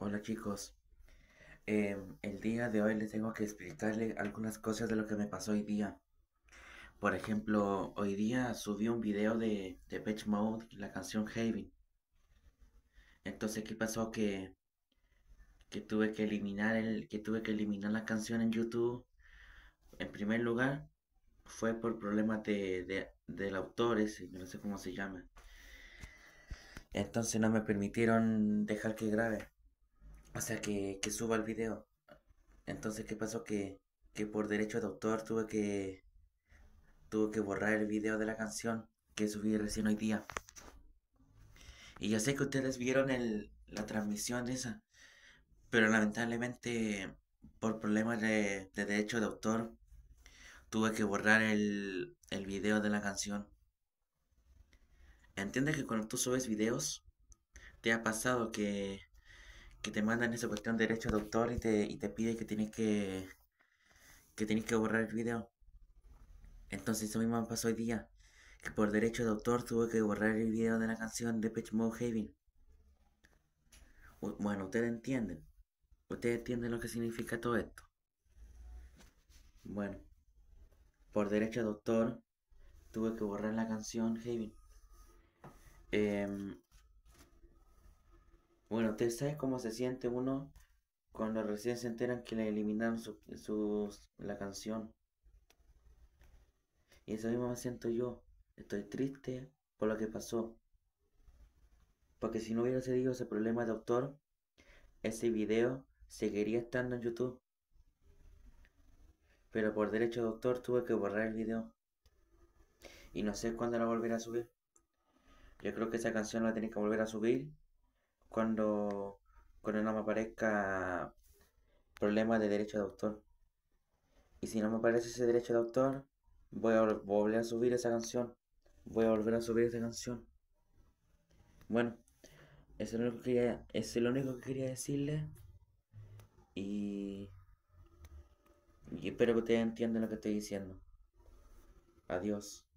Hola chicos, em, el día de hoy les tengo que explicarle algunas cosas de lo que me pasó hoy día. Por ejemplo, hoy día subí un video de, de Beach Mode, la canción Heavy. Entonces, ¿qué pasó? Que, que tuve que eliminar el, que tuve que eliminar la canción en YouTube. En primer lugar, fue por problemas de, del autor ese, no sé cómo se llama. Entonces no me permitieron dejar que grabe. O sea, que, suba el video. Entonces, ¿qué pasó? Que, que por derecho de autor tuve que, tuve que borrar el video de la canción que subí recién hoy día. Y ya sé que ustedes vieron el, la transmisión de esa, pero lamentablemente por problemas de, derecho de autor tuve que borrar el, el video de la canción. Entiende que cuando tú subes videos, te ha pasado que, y te mandan esa cuestión derecho de autor y te, y te pide que tienes que, que tienes que borrar el video. Entonces eso mismo pasó hoy día, que por derecho de autor tuve que borrar el video de la canción de Pitch Mode Haven. Bueno, ustedes entienden. Ustedes entienden lo que significa todo esto. Bueno, por derecho de autor tuve que borrar la canción Haven. Em, bueno, ustedes saben cómo se siente uno cuando recién se enteran que le eliminaron su, la canción. Y eso mismo me siento yo. Estoy triste por lo que pasó. Porque si no hubiera sido ese problema de doctor, ese video seguiría estando en YouTube. Pero por derecho de doctor tuve que borrar el video. Y no sé cuándo la volveré a subir. Yo creo que esa canción la tiene que volver a subir cuando, cuando no me aparezca problemas de derecho de autor. Y si no me aparece ese derecho de autor, voy a volver a subir esa canción. Voy a volver a subir esa canción. Bueno, eso es lo único que quería, es lo único que quería decirle. Y, y espero que ustedes entiendan lo que estoy diciendo. Adiós.